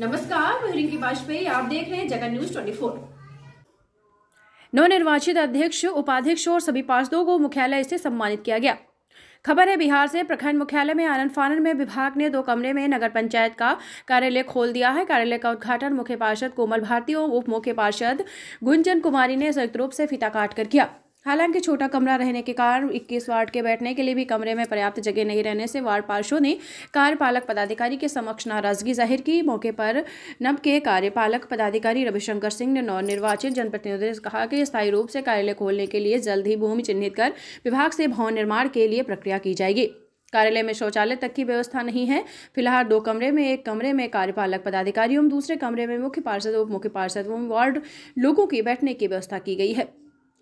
नमस्कार मैं रिंकी वाजपेयी आप देख रहे हैं जगह न्यूज 24 नवनिर्वाचित अध्यक्ष उपाध्यक्ष और सभी पार्षदों को मुख्यालय से सम्मानित किया गया खबर है बिहार से प्रखंड मुख्यालय में आनंद फानन में विभाग ने दो कमरे में नगर पंचायत का कार्यालय खोल दिया है कार्यालय का उद्घाटन मुख्य पार्षद कोमल भारती और उप मुख्य पार्षद गुंजन कुमारी ने संयुक्त रूप से फीता काट कर किया हालांकि छोटा कमरा रहने के कारण 21 वार्ड के बैठने के लिए भी कमरे में पर्याप्त जगह नहीं रहने से वार्ड पार्षदों ने कार्यपालक पदाधिकारी के समक्ष नाराजगी जाहिर की मौके पर नब के कार्यपालक पदाधिकारी रविशंकर सिंह ने नवनिर्वाचित जनप्रतिनिधियों से कहा कि स्थायी रूप से कार्यालय खोलने के लिए जल्द ही भूमि चिन्हित कर विभाग से भवन निर्माण के लिए प्रक्रिया की जाएगी कार्यालय में शौचालय तक की व्यवस्था नहीं है फिलहाल दो कमरे में एक कमरे में कार्यपालक पदाधिकारी एवं दूसरे कमरे में मुख्य पार्षद उप मुख्य पार्षद एवं वार्ड लोगों की बैठने की व्यवस्था की गई है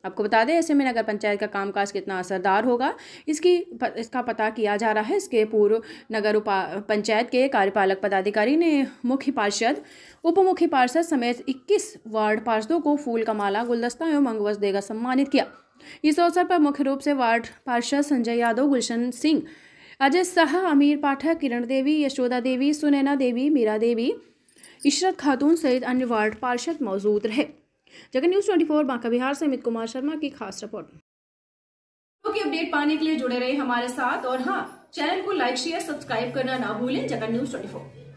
आपको बता दें ऐसे में नगर पंचायत का कामकाज कितना असरदार होगा इसकी इसका पता किया जा रहा है इसके पूर्व नगर उपा पंचायत के कार्यपालक पदाधिकारी ने मुख्य पार्षद उप मुख्य पार्षद समेत 21 वार्ड पार्षदों को फूल का माला गुलदस्ता एवं मंगवस देगा सम्मानित किया इस अवसर पर मुख्य रूप से वार्ड पार्षद संजय यादव गुलशन सिंह अजय शाह अमीर पाठक किरण देवी यशोदा देवी सुनैना देवी मीरा देवी इशरत खातून सहित अन्य वार्ड पार्षद मौजूद रहे जगह news twenty four Banka Bihar से अमित कुमार शर्मा की खास रिपोर्ट की अपडेट पाने के लिए जुड़े रहे हमारे साथ और हाँ चैनल को लाइक शेयर सब्सक्राइब करना ना भूलें जगह न्यूज़ ट्वेंटी